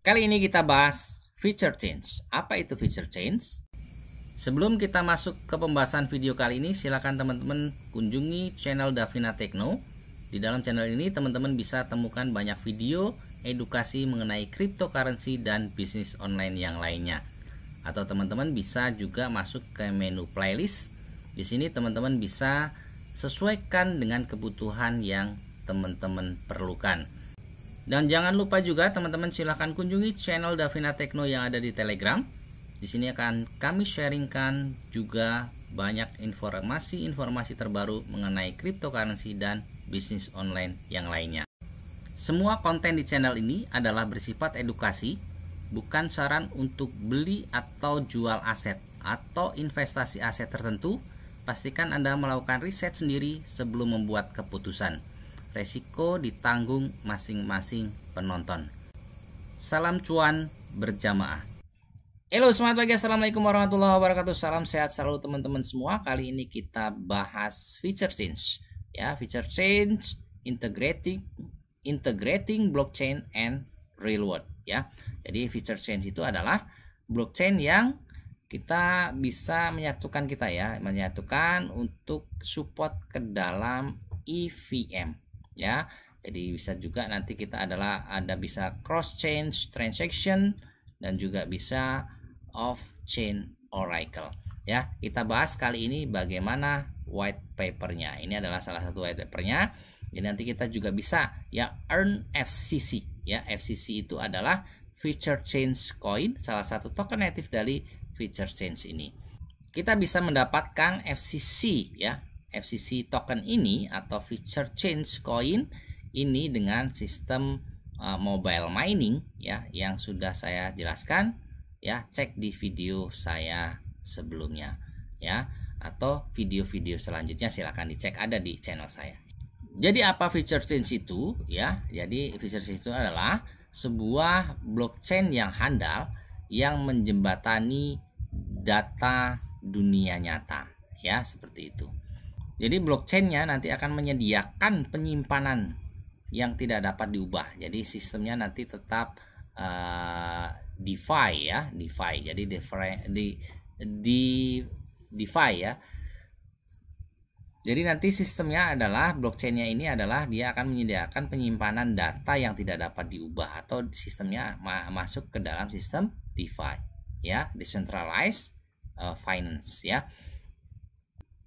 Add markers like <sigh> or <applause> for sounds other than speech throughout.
Kali ini kita bahas feature change. Apa itu feature change? Sebelum kita masuk ke pembahasan video kali ini, silakan teman-teman kunjungi channel Davina Techno. Di dalam channel ini teman-teman bisa temukan banyak video edukasi mengenai cryptocurrency dan bisnis online yang lainnya. Atau teman-teman bisa juga masuk ke menu playlist. Di sini teman-teman bisa sesuaikan dengan kebutuhan yang teman-teman perlukan. Dan jangan lupa juga teman-teman silahkan kunjungi channel Davina Tekno yang ada di Telegram. Di sini akan kami sharingkan juga banyak informasi-informasi terbaru mengenai cryptocurrency dan bisnis online yang lainnya. Semua konten di channel ini adalah bersifat edukasi, bukan saran untuk beli atau jual aset atau investasi aset tertentu. Pastikan Anda melakukan riset sendiri sebelum membuat keputusan resiko ditanggung masing-masing penonton. Salam cuan berjamaah. Halo, selamat pagi. Assalamualaikum warahmatullahi wabarakatuh. Salam sehat selalu teman-teman semua. Kali ini kita bahas feature change. Ya, feature change, integrating, integrating blockchain and real world. Ya, jadi feature change itu adalah blockchain yang kita bisa menyatukan kita ya menyatukan untuk support ke dalam EVM ya jadi bisa juga nanti kita adalah ada bisa cross chain transaction dan juga bisa off chain oracle ya kita bahas kali ini bagaimana white papernya ini adalah salah satu white papernya jadi nanti kita juga bisa ya earn FCC ya FCC itu adalah feature change coin salah satu token native dari feature change ini kita bisa mendapatkan FCC ya FCC token ini atau feature change coin ini dengan sistem uh, mobile mining ya yang sudah saya jelaskan ya cek di video saya sebelumnya ya atau video-video selanjutnya silahkan dicek ada di channel saya jadi apa feature change itu ya jadi feature change itu adalah sebuah blockchain yang handal yang menjembatani data dunia nyata ya seperti itu jadi blockchainnya nanti akan menyediakan penyimpanan yang tidak dapat diubah. Jadi sistemnya nanti tetap uh, DeFi ya, DeFi. Jadi DeFi de, de, DeFi ya. Jadi nanti sistemnya adalah blockchainnya ini adalah dia akan menyediakan penyimpanan data yang tidak dapat diubah atau sistemnya ma masuk ke dalam sistem DeFi ya, decentralized uh, finance ya.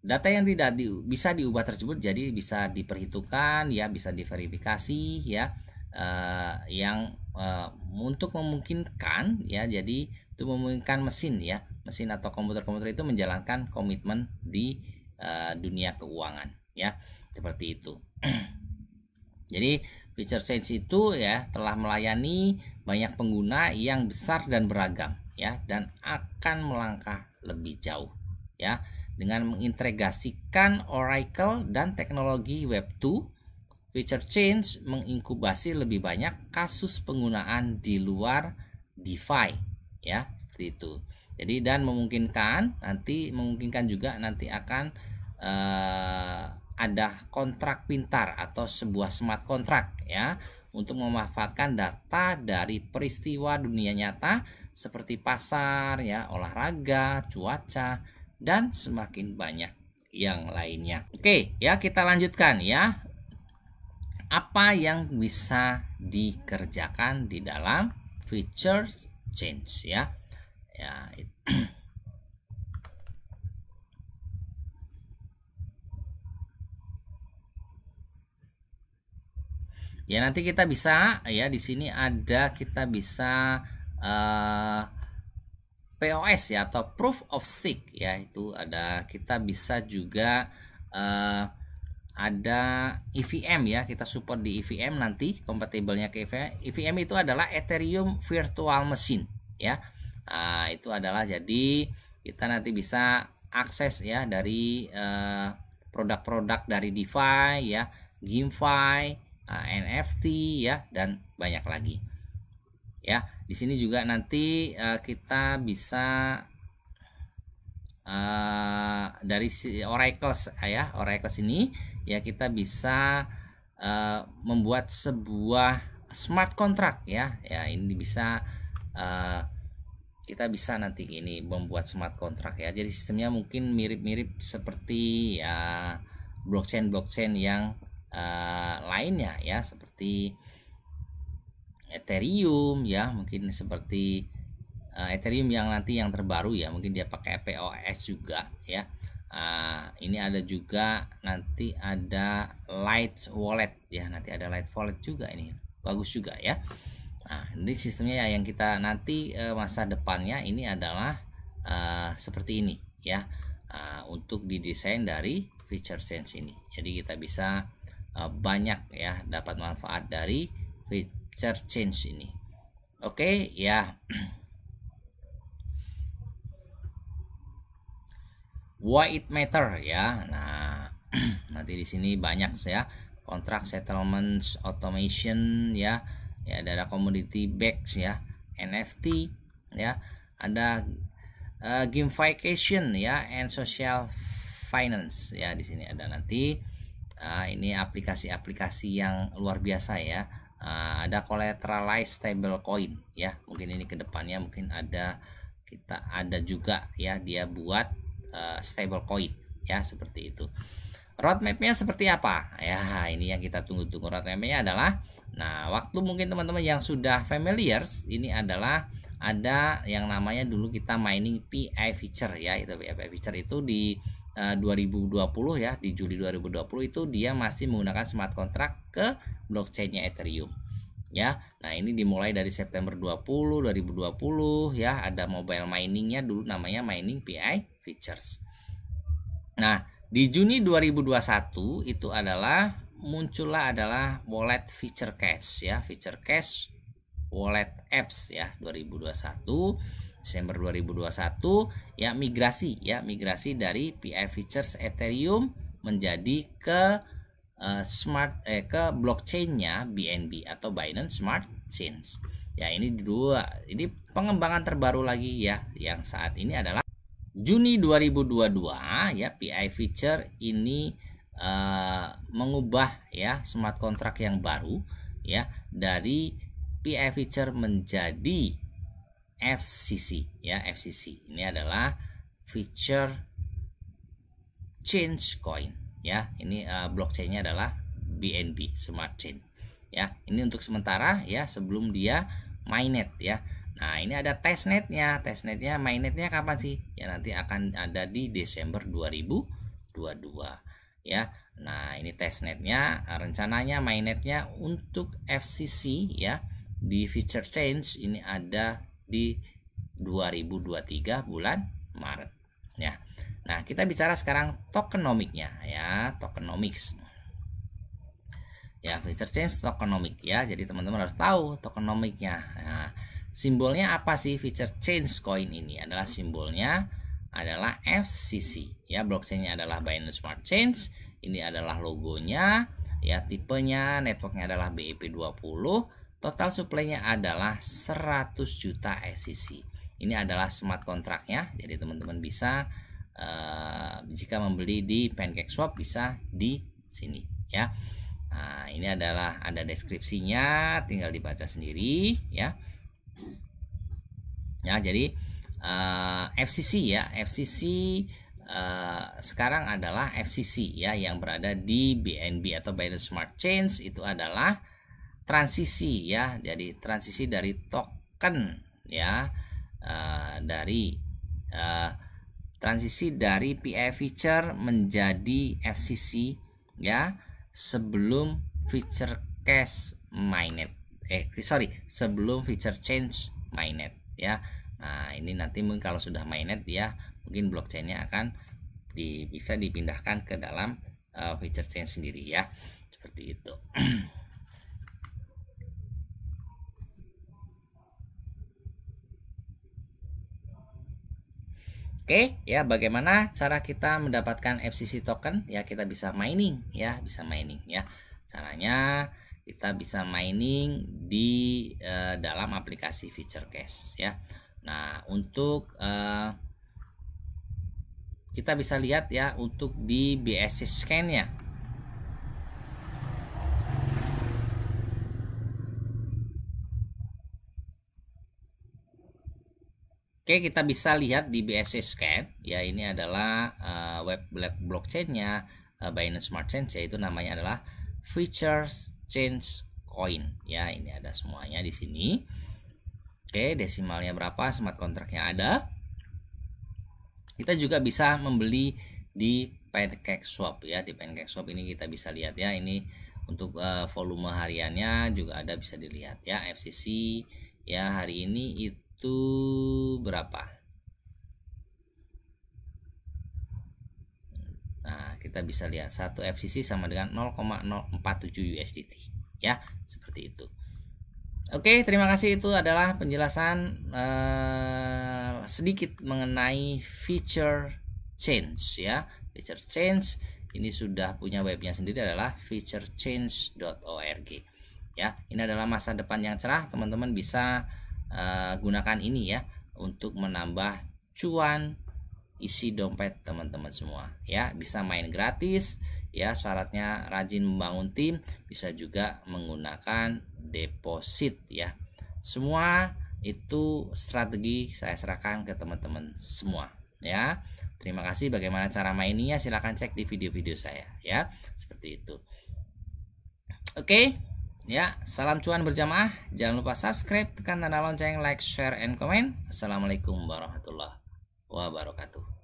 Data yang tidak di, bisa diubah tersebut jadi bisa diperhitungkan ya, bisa diverifikasi ya eh, yang eh, untuk memungkinkan ya jadi itu memungkinkan mesin ya, mesin atau komputer-komputer itu menjalankan komitmen di eh, dunia keuangan ya, seperti itu. <clears throat> jadi Feature sense itu ya telah melayani banyak pengguna yang besar dan beragam ya dan akan melangkah lebih jauh ya dengan mengintegrasikan Oracle dan teknologi Web2 Feature Change menginkubasi lebih banyak kasus penggunaan di luar DeFi ya seperti itu. Jadi dan memungkinkan nanti memungkinkan juga nanti akan eh, ada kontrak pintar atau sebuah smart contract ya untuk memanfaatkan data dari peristiwa dunia nyata seperti pasar ya olahraga cuaca dan semakin banyak yang lainnya. Oke, ya kita lanjutkan ya. Apa yang bisa dikerjakan di dalam feature change ya. Ya. Ya nanti kita bisa ya di sini ada kita bisa uh, POS ya atau proof of stake ya itu ada kita bisa juga uh, ada EVM ya kita support di EVM nanti kompatibelnya ke EVM EVM itu adalah Ethereum Virtual Machine ya uh, itu adalah jadi kita nanti bisa akses ya dari eh, produk-produk uh, dari DeFi ya GameFi uh, ah, NFT ya dan banyak lagi ya di sini juga nanti uh, kita bisa uh, dari si Oracle ya Oracle ini ya kita bisa uh, membuat sebuah smart contract ya ya ini bisa uh, kita bisa nanti ini membuat smart contract ya jadi sistemnya mungkin mirip-mirip seperti ya blockchain blockchain yang uh, lainnya ya seperti Ethereum ya mungkin seperti uh, Ethereum yang nanti yang terbaru ya mungkin dia pakai POS juga ya uh, ini ada juga nanti ada Light Wallet ya nanti ada Light Wallet juga ini bagus juga ya nah ini sistemnya ya yang kita nanti uh, masa depannya ini adalah uh, seperti ini ya uh, untuk didesain dari feature sense ini jadi kita bisa uh, banyak ya dapat manfaat dari Share change ini oke okay, ya why it matter ya nah <clears throat> nanti di sini banyak ya kontrak settlements automation ya ya ada, ada commodity bags ya NFT ya ada uh, gamification ya and social finance ya di sini ada nanti uh, ini aplikasi-aplikasi yang luar biasa ya uh, ada collateralized stable coin ya. Mungkin ini kedepannya mungkin ada kita ada juga ya dia buat uh, coin ya seperti itu. Roadmapnya seperti apa? Ya ini yang kita tunggu-tunggu roadmapnya adalah. Nah waktu mungkin teman-teman yang sudah familiar ini adalah ada yang namanya dulu kita mining PI feature ya itu PI feature itu di 2020 eh, ya di Juli 2020 itu dia masih menggunakan smart contract ke blockchainnya Ethereum ya. Nah, ini dimulai dari September 20 2020 ya, ada mobile miningnya dulu namanya mining PI features. Nah, di Juni 2021 itu adalah muncullah adalah wallet feature cash ya, feature cash wallet apps ya 2021 Desember 2021 ya migrasi ya migrasi dari PI features Ethereum menjadi ke uh, smart eh, ke blockchainnya BNB atau Binance Smart Chains. Ya ini dua ini pengembangan terbaru lagi ya yang saat ini adalah Juni 2022 ya PI feature ini uh, mengubah ya smart contract yang baru ya dari PI feature menjadi FCC ya FCC ini adalah feature change coin ya ini uh, blockchainnya adalah BNB smart chain ya ini untuk sementara ya sebelum dia mainnet ya nah ini ada testnetnya testnetnya mainnetnya kapan sih ya nanti akan ada di Desember 2022 ya nah ini testnetnya rencananya mainnetnya untuk FCC ya di feature change ini ada di 2023 bulan Maret ya. Nah, kita bicara sekarang tokenomiknya ya, tokenomics. Ya, future change tokenomik ya. Jadi teman-teman harus tahu tokenomiknya. Nah, simbolnya apa sih future change coin ini? Adalah simbolnya adalah FCC ya, blockchainnya adalah Binance Smart Chain. Ini adalah logonya ya, tipenya networknya adalah BIP20 Total suplainya adalah 100 juta SCC. E ini adalah smart kontraknya, jadi teman-teman bisa uh, jika membeli di Pancake Swap bisa di sini ya. Nah, ini adalah ada deskripsinya, tinggal dibaca sendiri ya. Ya, jadi uh, eh, FCC ya, FCC Uh, eh, sekarang adalah FCC ya yang berada di BNB atau Binance Smart Chains itu adalah transisi ya jadi transisi dari token ya uh, dari uh, transisi dari PI feature menjadi FCC ya sebelum feature cache mainnet eh sorry sebelum feature change mainnet ya nah ini nanti mungkin kalau sudah mainnet ya mungkin blockchainnya akan di, bisa dipindahkan ke dalam uh, feature change sendiri ya seperti itu <clears throat> Oke, ya bagaimana cara kita mendapatkan FCC token? Ya kita bisa mining, ya bisa mining, ya. Caranya kita bisa mining di eh, dalam aplikasi Feature Cash, ya. Nah untuk eh, kita bisa lihat ya untuk di BSC scan ya. Oke, kita bisa lihat di BSC Scan. Ya, ini adalah uh, web black blockchainnya uh, Binance Smart Chain, yaitu namanya adalah Features Change Coin. Ya, ini ada semuanya di sini. Oke, desimalnya berapa, smart kontraknya ada. Kita juga bisa membeli di Pancake Swap ya. Di Pancake Swap ini kita bisa lihat ya, ini untuk uh, volume hariannya juga ada bisa dilihat ya FCC ya hari ini itu itu berapa nah kita bisa lihat 1 FCC sama dengan 0,047 USDT ya seperti itu Oke, terima kasih. Itu adalah penjelasan eh, sedikit mengenai feature change ya. Feature change ini sudah punya webnya sendiri adalah featurechange.org. Ya, ini adalah masa depan yang cerah. Teman-teman bisa Eh, gunakan ini ya untuk menambah cuan isi dompet teman-teman semua ya bisa main gratis ya syaratnya rajin membangun tim bisa juga menggunakan deposit ya semua itu strategi saya serahkan ke teman-teman semua ya terima kasih bagaimana cara mainnya silahkan cek di video-video saya ya seperti itu oke okay. Ya, salam cuan berjamaah. Jangan lupa subscribe, tekan tanda lonceng, like, share, and comment. Assalamualaikum warahmatullahi wabarakatuh.